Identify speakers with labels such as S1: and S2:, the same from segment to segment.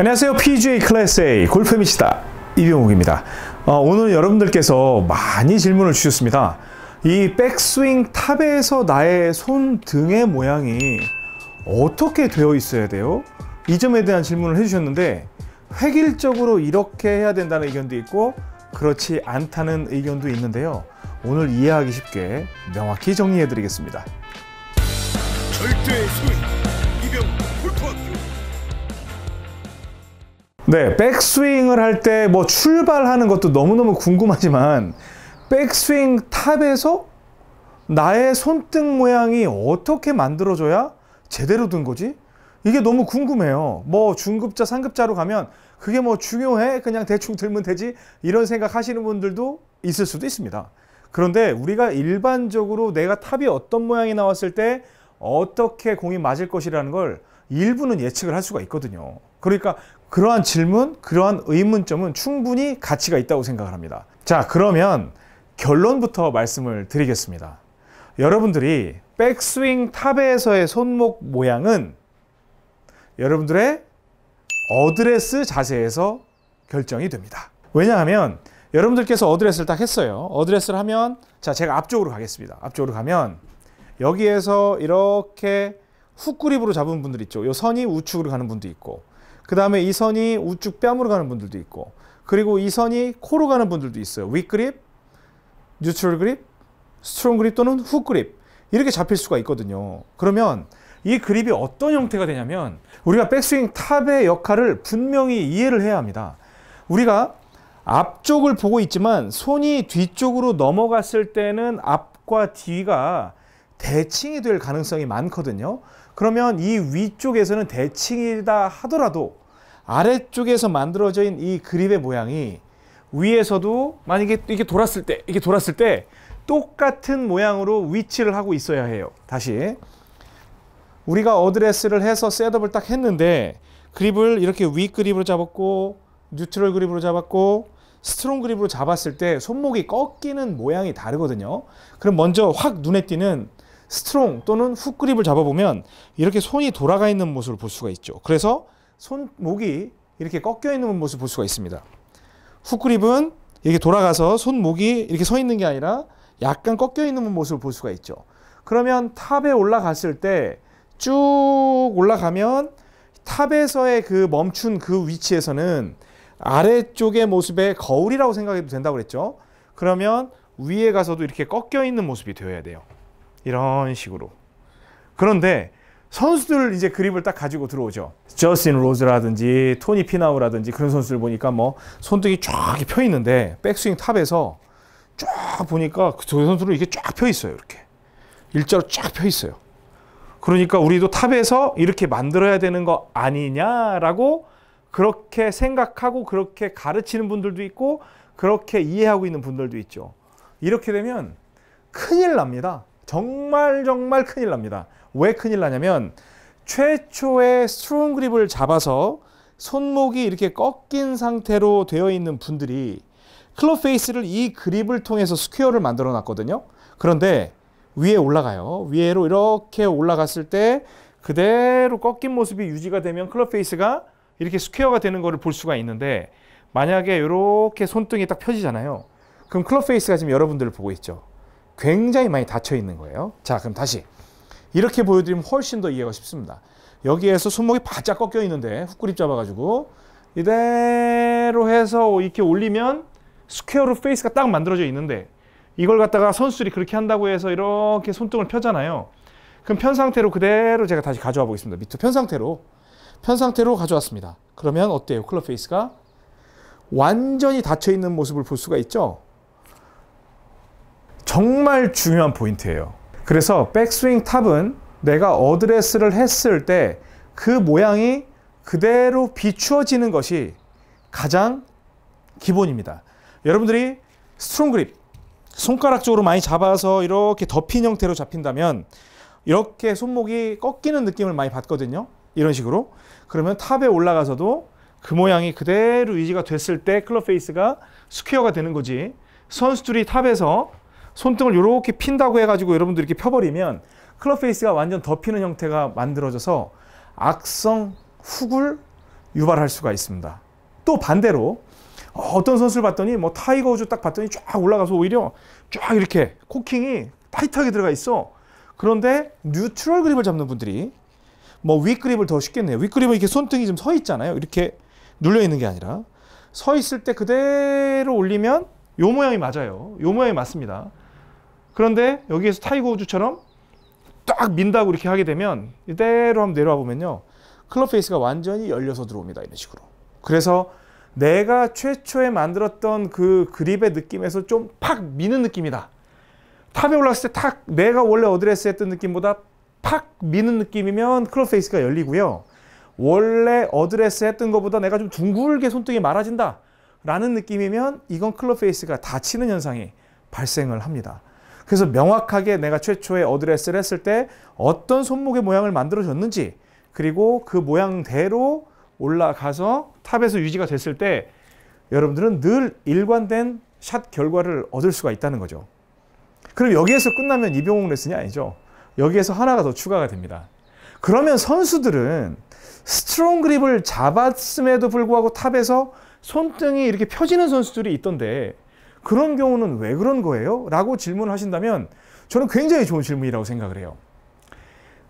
S1: 안녕하세요. PGA 클래스 A 골프 미치다 이병욱입니다. 어, 오늘 여러분들께서 많이 질문을 주셨습니다. 이 백스윙 탑에서 나의 손 등의 모양이 어떻게 되어 있어야 돼요? 이 점에 대한 질문을 해주셨는데 획일적으로 이렇게 해야 된다는 의견도 있고 그렇지 않다는 의견도 있는데요. 오늘 이해하기 쉽게 명확히 정리해 드리겠습니다. 절대 네, 백스윙을 할 때 뭐 출발하는 것도 너무너무 궁금하지만 백스윙 탑에서 나의 손등 모양이 어떻게 만들어져야 제대로 든 거지? 이게 너무 궁금해요. 뭐 중급자, 상급자로 가면 그게 뭐 중요해? 그냥 대충 들면 되지? 이런 생각 하시는 분들도 있을 수도 있습니다. 그런데 우리가 일반적으로 내가 탑이 어떤 모양이 나왔을 때 어떻게 공이 맞을 것이라는 걸 일부는 예측을 할 수가 있거든요. 그러니까 그러한 질문, 그러한 의문점은 충분히 가치가 있다고 생각을 합니다. 자, 그러면 결론부터 말씀을 드리겠습니다. 여러분들이 백스윙 탑에서의 손목 모양은 여러분들의 어드레스 자세에서 결정이 됩니다. 왜냐하면 여러분들께서 어드레스를 딱 했어요. 어드레스를 하면 자 제가 앞쪽으로 가겠습니다. 앞쪽으로 가면 여기에서 이렇게 훅그립으로 잡은 분들 있죠. 이 선이 우측으로 가는 분도 있고 그 다음에 이 선이 우측 뺨으로 가는 분들도 있고 그리고 이 선이 코로 가는 분들도 있어요. 윗그립, 뉴트럴 그립, 스트롱 그립 또는 훅 그립 이렇게 잡힐 수가 있거든요. 그러면 이 그립이 어떤 형태가 되냐면 우리가 백스윙 탑의 역할을 분명히 이해를 해야 합니다. 우리가 앞쪽을 보고 있지만 손이 뒤쪽으로 넘어갔을 때는 앞과 뒤가 대칭이 될 가능성이 많거든요. 그러면 이 위쪽에서는 대칭이다 하더라도 아래쪽에서 만들어진 이 그립의 모양이 위에서도 만약에 이게 돌았을 때 이게 돌았을 때 똑같은 모양으로 위치를 하고 있어야 해요. 다시 우리가 어드레스를 해서 셋업을 딱 했는데 그립을 이렇게 위 그립으로 잡았고 뉴트럴 그립으로 잡았고 스트롱 그립으로 잡았을 때 손목이 꺾이는 모양이 다르거든요. 그럼 먼저 확 눈에 띄는 스트롱 또는 훅 그립을 잡아보면 이렇게 손이 돌아가 있는 모습을 볼 수가 있죠. 그래서 손목이 이렇게 꺾여 있는 모습을 볼 수가 있습니다. 훅 그립은 이렇게 돌아가서 손목이 이렇게 서 있는 게 아니라 약간 꺾여 있는 모습을 볼 수가 있죠. 그러면 탑에 올라갔을 때 쭉 올라가면 탑에서의 그 멈춘 그 위치에서는 아래쪽의 모습의 거울이라고 생각해도 된다고 그랬죠. 그러면 위에 가서도 이렇게 꺾여 있는 모습이 되어야 돼요. 이런 식으로. 그런데 선수들 이제 그립을 딱 가지고 들어오죠. 저스틴 로즈라든지 토니 피나우라든지 그런 선수들 보니까 뭐 손등이 쫙 펴 있는데 백스윙 탑에서 쫙 보니까 저 그 선수는 이게 쫙 펴 있어요. 이렇게 일자로 쫙 펴 있어요. 그러니까 우리도 탑에서 이렇게 만들어야 되는 거 아니냐라고 그렇게 생각하고 그렇게 가르치는 분들도 있고 그렇게 이해하고 있는 분들도 있죠. 이렇게 되면 큰일 납니다. 정말 정말 큰일 납니다. 왜 큰일 나냐면 최초의 스트롱 그립을 잡아서 손목이 이렇게 꺾인 상태로 되어 있는 분들이 클럽 페이스를 이 그립을 통해서 스퀘어를 만들어 놨거든요. 그런데 위에 올라가요. 위에로 이렇게 올라갔을 때 그대로 꺾인 모습이 유지가 되면 클럽 페이스가 이렇게 스퀘어가 되는 것을 볼 수가 있는데 만약에 이렇게 손등이 딱 펴지잖아요. 그럼 클럽 페이스가 지금 여러분들을 보고 있죠. 굉장히 많이 닫혀 있는 거예요. 자, 그럼 다시 이렇게 보여드리면 훨씬 더 이해가 쉽습니다. 여기에서 손목이 바짝 꺾여 있는데 후그립 잡아가지고 이대로 해서 이렇게 올리면 스퀘어로 페이스가 딱 만들어져 있는데 이걸 갖다가 선수들이 그렇게 한다고 해서 이렇게 손등을 펴잖아요. 그럼 편 상태로 그대로 제가 다시 가져와 보겠습니다. 밑으로 편 상태로 편 상태로 가져왔습니다. 그러면 어때요? 클럽 페이스가 완전히 닫혀 있는 모습을 볼 수가 있죠. 정말 중요한 포인트예요. 그래서 백스윙 탑은 내가 어드레스를 했을 때 그 모양이 그대로 비추어지는 것이 가장 기본입니다. 여러분들이 스트롱 그립, 손가락 쪽으로 많이 잡아서 이렇게 덮인 형태로 잡힌다면 이렇게 손목이 꺾이는 느낌을 많이 받거든요. 이런 식으로. 그러면 탑에 올라가서도 그 모양이 그대로 유지가 됐을 때 클럽 페이스가 스퀘어가 되는 거지. 선수들이 탑에서 손등을 이렇게 핀다고 해가지고 여러분들 이렇게 펴버리면 클럽 페이스가 완전 덮이는 형태가 만들어져서 악성 훅을 유발할 수가 있습니다. 또 반대로 어떤 선수를 봤더니 뭐 타이거 우즈 딱 봤더니 쫙 올라가서 오히려 쫙 이렇게 코킹이 타이트하게 들어가 있어. 그런데 뉴트럴 그립을 잡는 분들이 뭐 윗그립을 더 쉽겠네요. 윗그립은 이렇게 손등이 좀 서 있잖아요. 이렇게 눌려 있는 게 아니라 서 있을 때 그대로 올리면 요 모양이 맞아요. 요 모양이 맞습니다. 그런데 여기에서 타이거 우즈처럼 딱 민다고 이렇게 하게 되면 이대로 한번 내려와 보면요. 클럽 페이스가 완전히 열려서 들어옵니다. 이런 식으로. 그래서 내가 최초에 만들었던 그 그립의 느낌에서 좀 팍 미는 느낌이다. 탑에 올랐을 때탁 내가 원래 어드레스 했던 느낌보다 팍 미는 느낌이면 클럽 페이스가 열리고요. 원래 어드레스 했던 것보다 내가 좀 둥글게 손등이 말아진다 라는 느낌이면 이건 클럽 페이스가 닫히는 현상이 발생을 합니다. 그래서 명확하게 내가 최초의 어드레스를 했을 때 어떤 손목의 모양을 만들어줬는지 그리고 그 모양대로 올라가서 탑에서 유지가 됐을 때 여러분들은 늘 일관된 샷 결과를 얻을 수가 있다는 거죠. 그럼 여기에서 끝나면 이병옥 레슨이 아니죠. 여기에서 하나가 더 추가가 됩니다. 그러면 선수들은 스트롱 그립을 잡았음에도 불구하고 탑에서 손등이 이렇게 펴지는 선수들이 있던데 그런 경우는 왜 그런 거예요? 라고 질문하신다면 을 저는 굉장히 좋은 질문이라고 생각을 해요.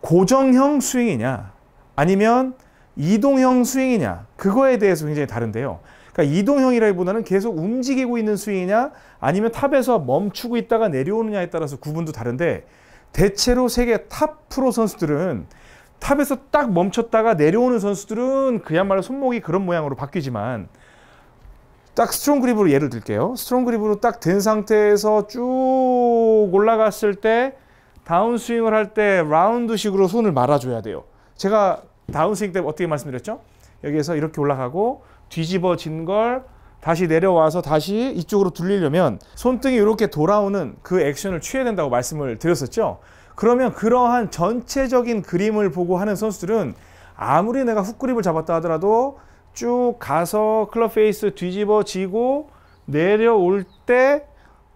S1: 고정형 스윙이냐 아니면 이동형 스윙이냐 그거에 대해서 굉장히 다른데요. 그러니까 이동형이라기보다는 계속 움직이고 있는 스윙이냐 아니면 탑에서 멈추고 있다가 내려오느냐에 따라서 구분도 다른데 대체로 세계 탑 프로 선수들은 탑에서 딱 멈췄다가 내려오는 선수들은 그야말로 손목이 그런 모양으로 바뀌지만 딱 스트롱 그립으로 예를 들게요. 스트롱 그립으로 딱 된 상태에서 쭉 올라갔을 때 다운스윙을 할 때 라운드식으로 손을 말아줘야 돼요. 제가 다운스윙 때 어떻게 말씀드렸죠? 여기에서 이렇게 올라가고 뒤집어진 걸 다시 내려와서 다시 이쪽으로 돌리려면 손등이 이렇게 돌아오는 그 액션을 취해야 된다고 말씀을 드렸었죠. 그러면 그러한 전체적인 그림을 보고 하는 선수들은 아무리 내가 훅그립을 잡았다 하더라도 쭉 가서 클럽 페이스 뒤집어지고 내려올 때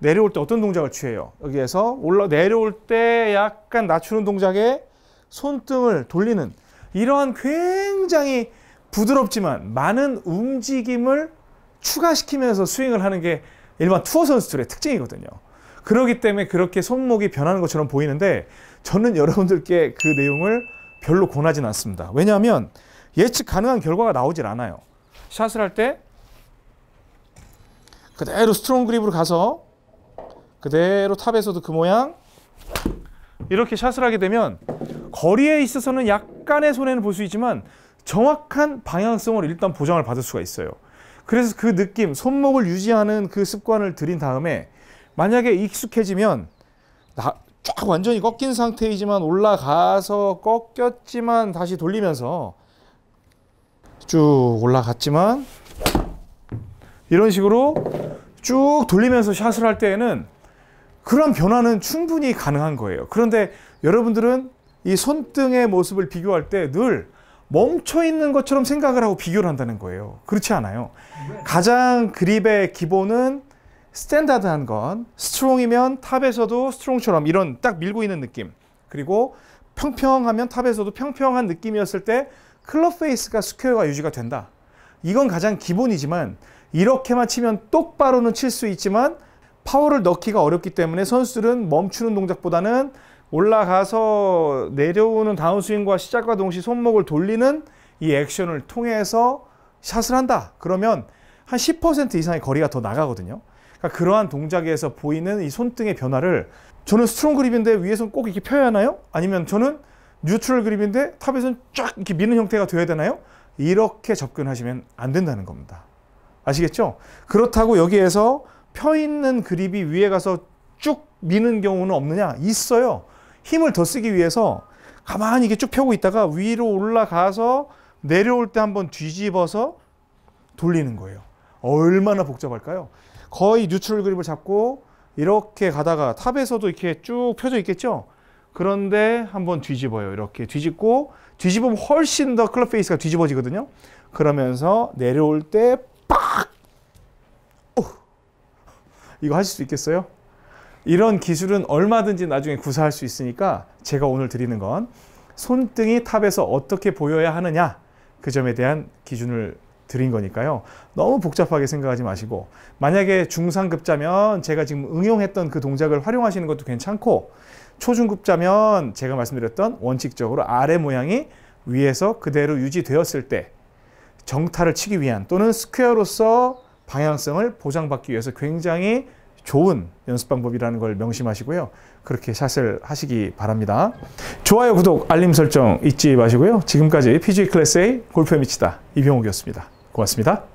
S1: 내려올 때 어떤 동작을 취해요? 여기에서 올라 내려올 때 약간 낮추는 동작에 손등을 돌리는 이러한 굉장히 부드럽지만 많은 움직임을 추가시키면서 스윙을 하는 게 일반 투어 선수들의 특징이거든요. 그러기 때문에 그렇게 손목이 변하는 것처럼 보이는데 저는 여러분들께 그 내용을 별로 권하지는 않습니다. 왜냐하면 예측 가능한 결과가 나오질 않아요. 샷을 할 때 그대로 스트롱 그립으로 가서 그대로 탑에서도 그 모양 이렇게 샷을 하게 되면 거리에 있어서는 약간의 손해는 볼 수 있지만 정확한 방향성을 일단 보장을 받을 수가 있어요. 그래서 그 느낌, 손목을 유지하는 그 습관을 들인 다음에 만약에 익숙해지면 나, 쫙 완전히 꺾인 상태이지만 올라가서 꺾였지만 다시 돌리면서 쭉 올라갔지만 이런 식으로 쭉 돌리면서 샷을 할 때에는 그런 변화는 충분히 가능한 거예요. 그런데 여러분들은 이 손등의 모습을 비교할 때 늘 멈춰 있는 것처럼 생각을 하고 비교를 한다는 거예요. 그렇지 않아요. 가장 그립의 기본은 스탠다드한 건 스트롱이면 탑에서도 스트롱처럼 이런 딱 밀고 있는 느낌 그리고 평평하면 탑에서도 평평한 느낌이었을 때 클럽 페이스가 스퀘어가 유지가 된다. 이건 가장 기본이지만 이렇게만 치면 똑바로는 칠 수 있지만 파워를 넣기가 어렵기 때문에 선수들은 멈추는 동작보다는 올라가서 내려오는 다운스윙과 시작과 동시 에 손목을 돌리는 이 액션을 통해서 샷을 한다. 그러면 한 10% 이상의 거리가 더 나가거든요. 그러니까 그러한 동작에서 보이는 이 손등의 변화를 저는 스트롱 그립인데 위에서꼭 이렇게 펴야 하나요? 아니면 저는 뉴트럴 그립인데 탑에서는 쫙 이렇게 미는 형태가 되어야 되나요? 이렇게 접근하시면 안 된다는 겁니다. 아시겠죠? 그렇다고 여기에서 펴 있는 그립이 위에 가서 쭉 미는 경우는 없느냐? 있어요. 힘을 더 쓰기 위해서 가만히 이게 쭉 펴고 있다가 위로 올라가서 내려올 때 한번 뒤집어서 돌리는 거예요. 얼마나 복잡할까요? 거의 뉴트럴 그립을 잡고 이렇게 가다가 탑에서도 이렇게 쭉 펴져 있겠죠? 그런데 한번 뒤집어요. 이렇게 뒤집고 뒤집으면 훨씬 더 클럽 페이스가 뒤집어지거든요. 그러면서 내려올 때 빡! 오! 이거 하실 수 있겠어요? 이런 기술은 얼마든지 나중에 구사할 수 있으니까 제가 오늘 드리는 건 손등이 탑에서 어떻게 보여야 하느냐 그 점에 대한 기준을 드린 거니까요. 너무 복잡하게 생각하지 마시고 만약에 중상급자면 제가 지금 응용했던 그 동작을 활용하시는 것도 괜찮고 초중급자면 제가 말씀드렸던 원칙적으로 아래 모양이 위에서 그대로 유지되었을 때 정타를 치기 위한 또는 스퀘어로서 방향성을 보장받기 위해서 굉장히 좋은 연습 방법이라는 걸 명심하시고요. 그렇게 샷을 하시기 바랍니다. 좋아요, 구독, 알림 설정 잊지 마시고요. 지금까지 p g 클래스의 골프에 미치다 이병욱이었습니다. 고맙습니다.